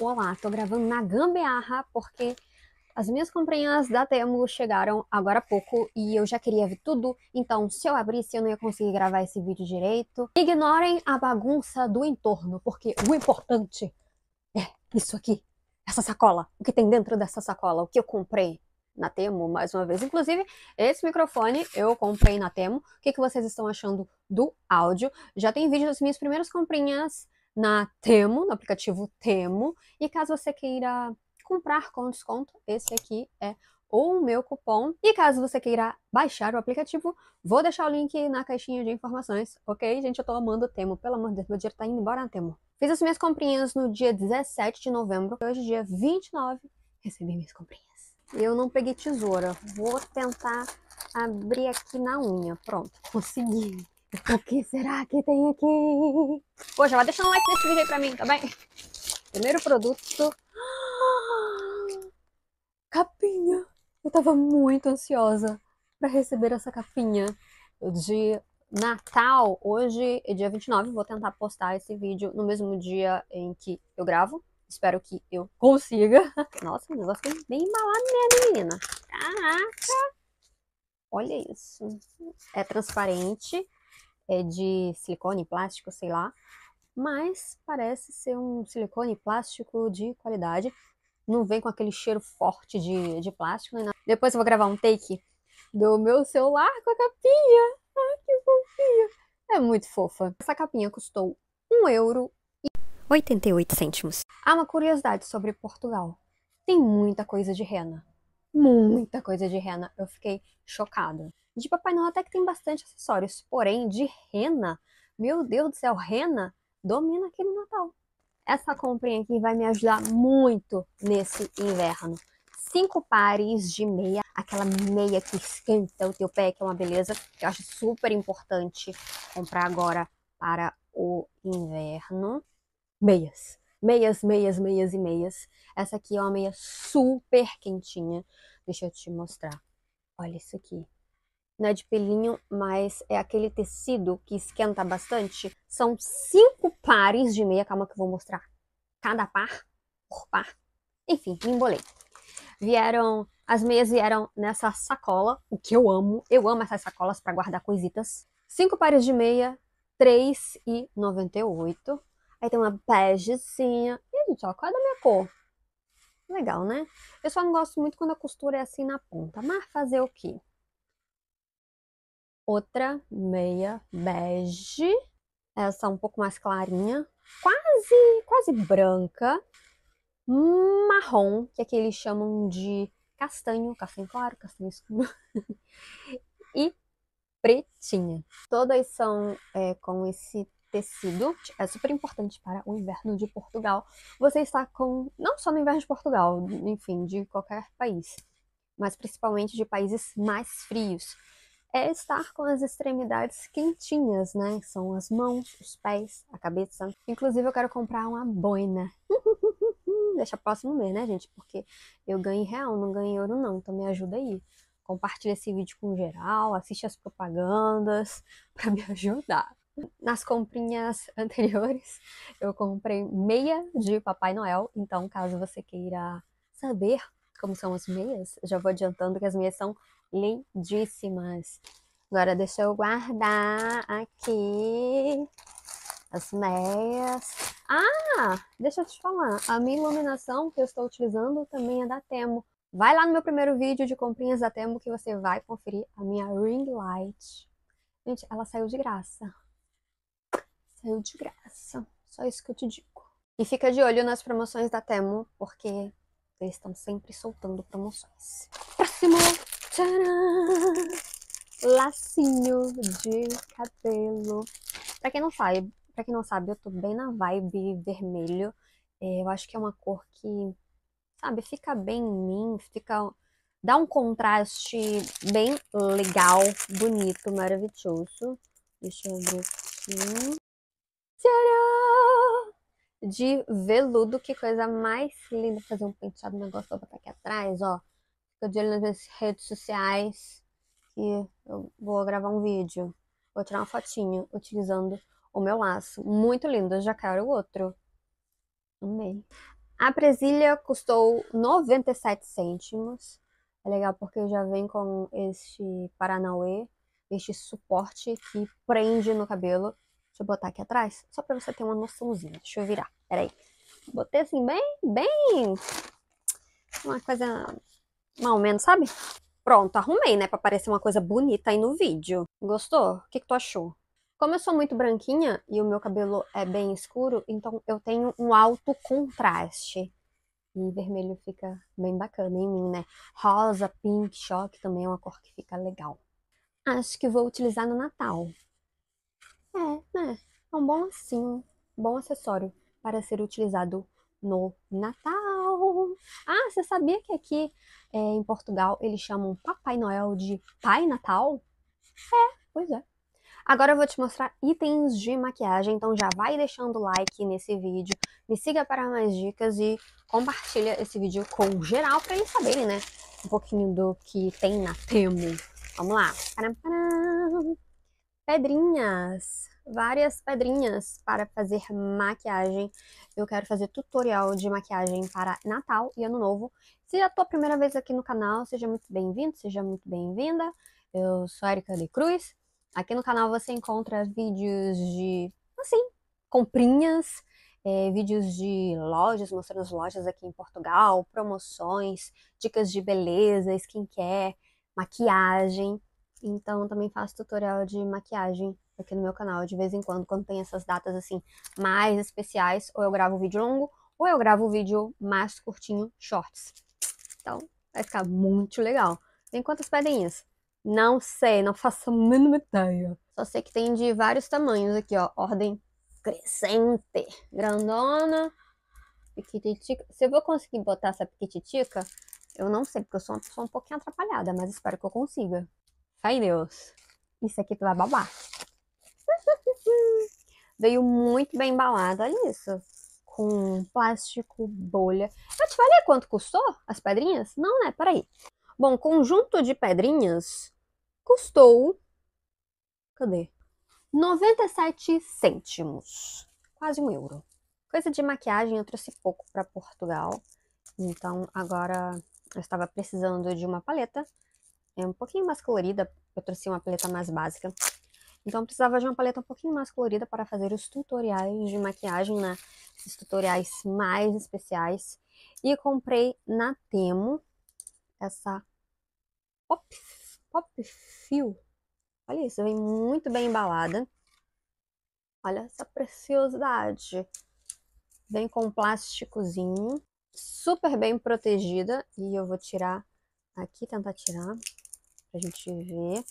Olá, tô gravando na gambiarra porque as minhas comprinhas da Temo chegaram agora há pouco e eu já queria ver tudo, então se eu abrisse eu não ia conseguir gravar esse vídeo direito. Ignorem a bagunça do entorno, porque o importante é isso aqui, essa sacola, o que tem dentro dessa sacola, o que eu comprei na Temo, mais uma vez. Inclusive, esse microfone eu comprei na Temo. O que, que vocês estão achando do áudio? Já tem vídeo das minhas primeiras comprinhas na Temo, no aplicativo Temo. E caso você queira comprar com desconto, esse aqui é o meu cupom. E caso você queira baixar o aplicativo, vou deixar o link na caixinha de informações, ok? Gente, eu tô amando o Temo, pelo amor de Deus, meu dinheiro tá indo embora na Temo. Fiz as minhas comprinhas no dia 17 de novembro, hoje dia 29, recebi minhas comprinhas. Eu não peguei tesoura, vou tentar abrir aqui na unha. Pronto, consegui. O que será que tem aqui? Poxa, vai deixar um like nesse vídeo aí pra mim, tá bem? Primeiro produto. Capinha! Eu tava muito ansiosa pra receber essa capinha de Natal. Hoje é dia 29, vou tentar postar esse vídeo no mesmo dia em que eu gravo. Espero que eu consiga. Nossa, o negócio foi bem embalado mesmo, né, menina. Caraca! Olha isso. É transparente é de silicone, plástico, sei lá, mas parece ser um silicone plástico de qualidade. Não vem com aquele cheiro forte de, de plástico. Né? Depois eu vou gravar um take do meu celular com a capinha. Ai, que fofinha. É muito fofa. Essa capinha custou 1 euro. E... 88 cêntimos. Há uma curiosidade sobre Portugal. Tem muita coisa de rena. Muita coisa de rena. Eu fiquei chocada. De Papai Noel até que tem bastante acessórios, porém de rena, meu Deus do céu, rena domina aqui no Natal. Essa comprinha aqui vai me ajudar muito nesse inverno. Cinco pares de meia, aquela meia que esquenta o teu pé, que é uma beleza, que eu acho super importante comprar agora para o inverno. Meias meias, meias, meias e meias. Essa aqui é uma meia super quentinha. Deixa eu te mostrar. Olha isso aqui não é de pelinho, mas é aquele tecido que esquenta bastante. São cinco pares de meia, calma que eu vou mostrar cada par por par. Enfim, me embolei. Vieram, as meias vieram nessa sacola, o que eu amo. Eu amo essas sacolas para guardar coisitas. Cinco pares de meia, R$3,98. Aí tem uma begezinha. E, gente, ó, qual é da minha cor? Legal, né? Eu só não gosto muito quando a costura é assim na ponta. Mas fazer o quê? Outra meia bege, essa um pouco mais clarinha, quase, quase branca, marrom, que aqui é eles chamam de castanho, castanho claro, castanho escuro, e pretinha. Todas são é, com esse tecido, é super importante para o inverno de Portugal. Você está com, não só no inverno de Portugal, enfim, de qualquer país, mas principalmente de países mais frios é estar com as extremidades quentinhas, né? São as mãos, os pés, a cabeça. Inclusive, eu quero comprar uma boina. Deixa próximo mês, né, gente? Porque eu ganho em real, não ganho em não. Então me ajuda aí. Compartilha esse vídeo com geral, assiste as propagandas para me ajudar. Nas comprinhas anteriores, eu comprei meia de Papai Noel. Então, caso você queira saber como são as meias, já vou adiantando que as meias são lindíssimas. Agora deixa eu guardar aqui as meias. Ah, deixa eu te falar, a minha iluminação que eu estou utilizando também é da Temo. Vai lá no meu primeiro vídeo de comprinhas da Temo que você vai conferir a minha ring light. Gente, ela saiu de graça. Saiu de graça. Só isso que eu te digo. E fica de olho nas promoções da Temo, porque eles estão sempre soltando promoções. Próximo! Tcharam! Lacinho de cabelo. Pra quem não sabe, para quem não sabe, eu tô bem na vibe vermelho. É, eu acho que é uma cor que, sabe, fica bem em mim, fica. Dá um contraste bem legal, bonito, maravilhoso. Deixa eu ver aqui. Tcharam! De veludo, que coisa mais linda. Fazer um penteado, negócio, vou botar aqui atrás, ó Fica de olho nas minhas redes sociais que eu vou gravar um vídeo. Vou tirar uma fotinho utilizando o meu laço. Muito lindo, eu já quero o outro. Amei. A presilha custou 97 cêntimos. É legal porque já vem com este paranauê, este suporte que prende no cabelo. Deixa eu botar aqui atrás, só pra você ter uma noçãozinha. Deixa eu virar, peraí. Botei assim bem, bem... Uma coisa mais ou menos, sabe? Pronto, arrumei, né, pra parecer uma coisa bonita aí no vídeo. Gostou? O que, que tu achou? Como eu sou muito branquinha e o meu cabelo é bem escuro, então eu tenho um alto contraste. E vermelho fica bem bacana em mim, né? Rosa, pink, choque também é uma cor que fica legal. Acho que vou utilizar no Natal. É, né? É um bom assim bom acessório para ser utilizado no Natal. Ah, você sabia que aqui é, em Portugal eles chamam Papai Noel de Pai Natal? É, pois é. Agora eu vou te mostrar itens de maquiagem, então já vai deixando like nesse vídeo, me siga para mais dicas e compartilha esse vídeo com geral para eles saberem, né, um pouquinho do que tem na Temo. Vamos lá. Pedrinhas várias pedrinhas para fazer maquiagem. Eu quero fazer tutorial de maquiagem para Natal e Ano Novo. Se é a tua primeira vez aqui no canal, seja muito bem-vindo, seja muito bem-vinda. Eu sou a Erika de Cruz. Aqui no canal você encontra vídeos de, assim, comprinhas, é, vídeos de lojas, mostrando as lojas aqui em Portugal, promoções, dicas de beleza, skincare, maquiagem. Então também faço tutorial de maquiagem aqui no meu canal de vez em quando, quando tem essas datas assim mais especiais, ou eu gravo vídeo longo, ou eu gravo vídeo mais curtinho, shorts. Então, vai ficar muito legal. Tem quantas pedrinhas? Não sei, não faço a mínima ideia. Só sei que tem de vários tamanhos aqui, ó. Ordem crescente. Grandona. Piquititica. Se eu vou conseguir botar essa piquititica, eu não sei, porque eu sou uma pessoa um pouquinho atrapalhada, mas espero que eu consiga. Fé em Deus. Isso aqui tu vai babar veio muito bem embalado, olha isso. Com plástico, bolha. Eu te falei quanto custou as pedrinhas? Não, né? Peraí. Bom, conjunto de pedrinhas custou. Cadê? 97 cêntimos. Quase um euro. Coisa de maquiagem eu trouxe pouco para Portugal. Então agora eu estava precisando de uma paleta. É um pouquinho mais colorida. Eu trouxe uma paleta mais básica. Então precisava de uma paleta um pouquinho mais colorida para fazer os tutoriais de maquiagem, né? Esses tutoriais mais especiais. E comprei na Temo essa Pop, Pop Fio. Olha isso, vem muito bem embalada. Olha essa preciosidade. Vem com um plásticozinho, super bem protegida. E eu vou tirar aqui, tentar tirar, pra gente ver.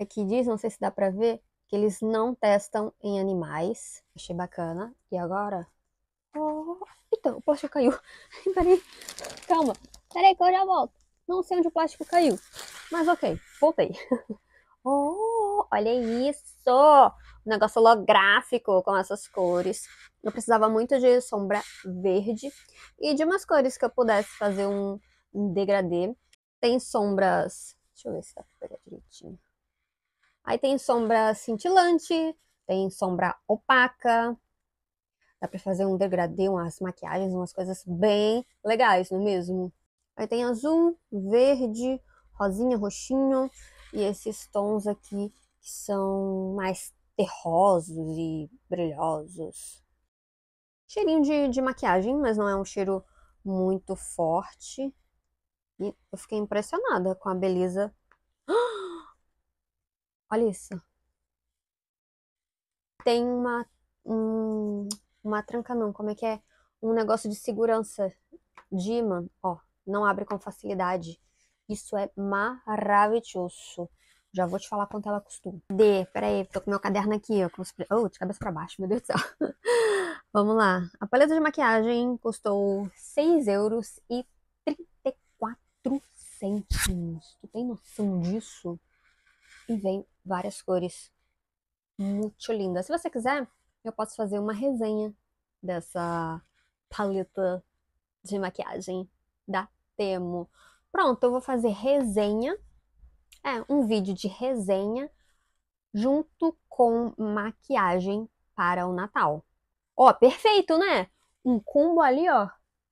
Aqui diz, não sei se dá para ver, que eles não testam em animais. Achei bacana. E agora? Oh, então, o plástico caiu. Peraí, calma. Peraí que eu já volto. Não sei onde o plástico caiu. Mas ok, voltei. Oh, olha isso! Um negócio holográfico com essas cores. Eu precisava muito de sombra verde e de umas cores que eu pudesse fazer um degradê. Tem sombras... Deixa eu ver se dá pra pegar direitinho. Aí tem sombra cintilante, tem sombra opaca. Dá pra fazer um degradê, umas maquiagens, umas coisas bem legais, não é mesmo? Aí tem azul, verde, rosinha, roxinho e esses tons aqui que são mais terrosos e brilhosos. Cheirinho de, de maquiagem, mas não é um cheiro muito forte. E eu fiquei impressionada com a beleza Olha isso. Tem uma. Um, uma tranca, não. Como é que é? Um negócio de segurança de imã. Ó, não abre com facilidade. Isso é maravilhoso. Já vou te falar quanto ela custou. D, peraí, tô com meu caderno aqui, ó. Com os... Oh, de cabeça pra baixo, meu Deus do céu. Vamos lá. A paleta de maquiagem custou 6 euros e 34 centimos. Tu tem noção disso? e vem várias cores. Muito linda. Se você quiser, eu posso fazer uma resenha dessa paleta de maquiagem da Temo. Pronto, eu vou fazer resenha. É, um vídeo de resenha junto com maquiagem para o Natal. Ó, perfeito, né? Um combo ali, ó,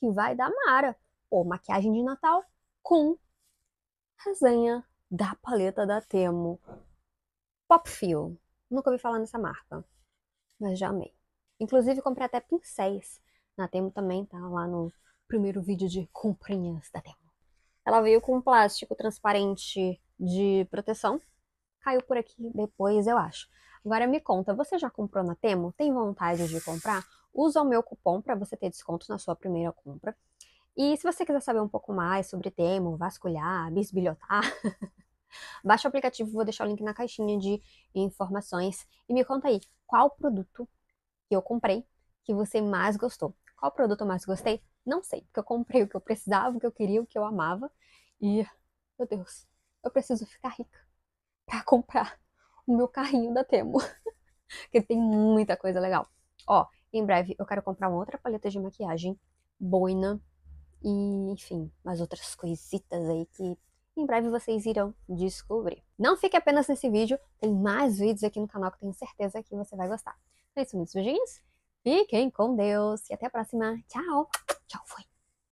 que vai dar mara. Pô, maquiagem de Natal com resenha da paleta da Temo. Pop Feel. Nunca ouvi falar nessa marca, mas já amei. Inclusive, comprei até pincéis na Temo também, tá lá no primeiro vídeo de comprinhas da Temo. Ela veio com um plástico transparente de proteção. Caiu por aqui depois, eu acho. Agora me conta, você já comprou na Temo? Tem vontade de comprar? Usa o meu cupom para você ter desconto na sua primeira compra. E se você quiser saber um pouco mais sobre Temo, vasculhar, bisbilhotar, Baixa o aplicativo, vou deixar o link na caixinha de informações e me conta aí qual produto que eu comprei que você mais gostou. Qual produto eu mais gostei? Não sei, porque eu comprei o que eu precisava, o que eu queria, o que eu amava e, meu Deus, eu preciso ficar rica para comprar o meu carrinho da Temo, porque tem muita coisa legal. Ó, em breve eu quero comprar uma outra paleta de maquiagem, boina e, enfim, umas outras coisitas aí que em breve vocês irão descobrir. Não fique apenas nesse vídeo, tem mais vídeos aqui no canal que tenho certeza que você vai gostar. Então é isso, muitos beijinhos, fiquem com Deus e até a próxima. Tchau, tchau, fui!